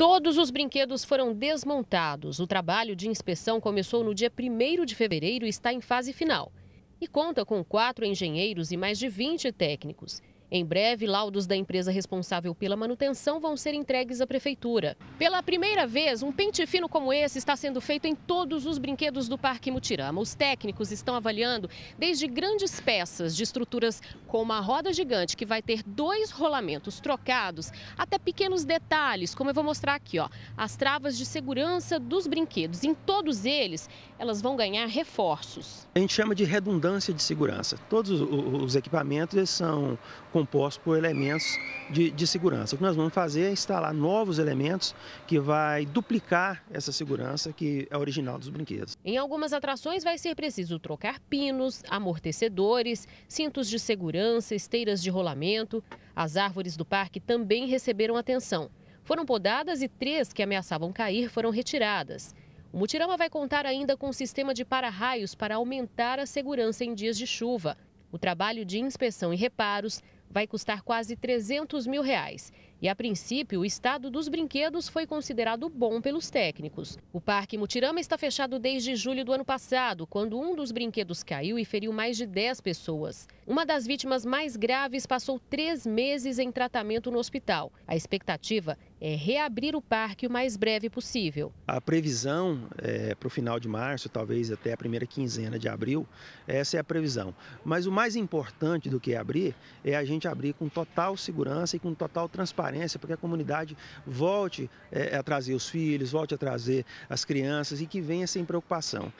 Todos os brinquedos foram desmontados. O trabalho de inspeção começou no dia 1 de fevereiro e está em fase final. E conta com quatro engenheiros e mais de 20 técnicos. Em breve, laudos da empresa responsável pela manutenção vão ser entregues à prefeitura. Pela primeira vez, um pente fino como esse está sendo feito em todos os brinquedos do Parque Mutirama. Os técnicos estão avaliando desde grandes peças de estruturas como a roda gigante, que vai ter dois rolamentos trocados, até pequenos detalhes, como eu vou mostrar aqui, ó, as travas de segurança dos brinquedos. Em todos eles, elas vão ganhar reforços. A gente chama de redundância de segurança. Todos os equipamentos são com composto por elementos de, de, segurança. O que nós vamos fazer é instalar novos elementos que vai duplicar essa segurança que é original dos brinquedos. Em algumas atrações vai ser preciso trocar pinos, amortecedores, cintos de segurança, esteiras de rolamento. As árvores do parque também receberam atenção. Foram podadas e três que ameaçavam cair foram retiradas. O Mutirama vai contar ainda com um sistema de para-raios para aumentar a segurança em dias de chuva. O trabalho de inspeção e reparos vai custar quase 300 mil reais e a princípio, o estado dos brinquedos foi considerado bom pelos técnicos. O Parque Mutirama está fechado desde julho do ano passado, quando um dos brinquedos caiu e feriu mais de 10 pessoas. Uma das vítimas mais graves passou três meses em tratamento no hospital. A expectativa é reabrir o parque o mais breve possível. A previsão é, para o final de março, talvez até a primeira quinzena de abril, essa é a previsão. Mas o mais importante do que abrir é a gente abrir com total segurança e com total transparência transparência para que a comunidade volte é, a trazer os filhos, volte a trazer as crianças e que venha sem preocupação.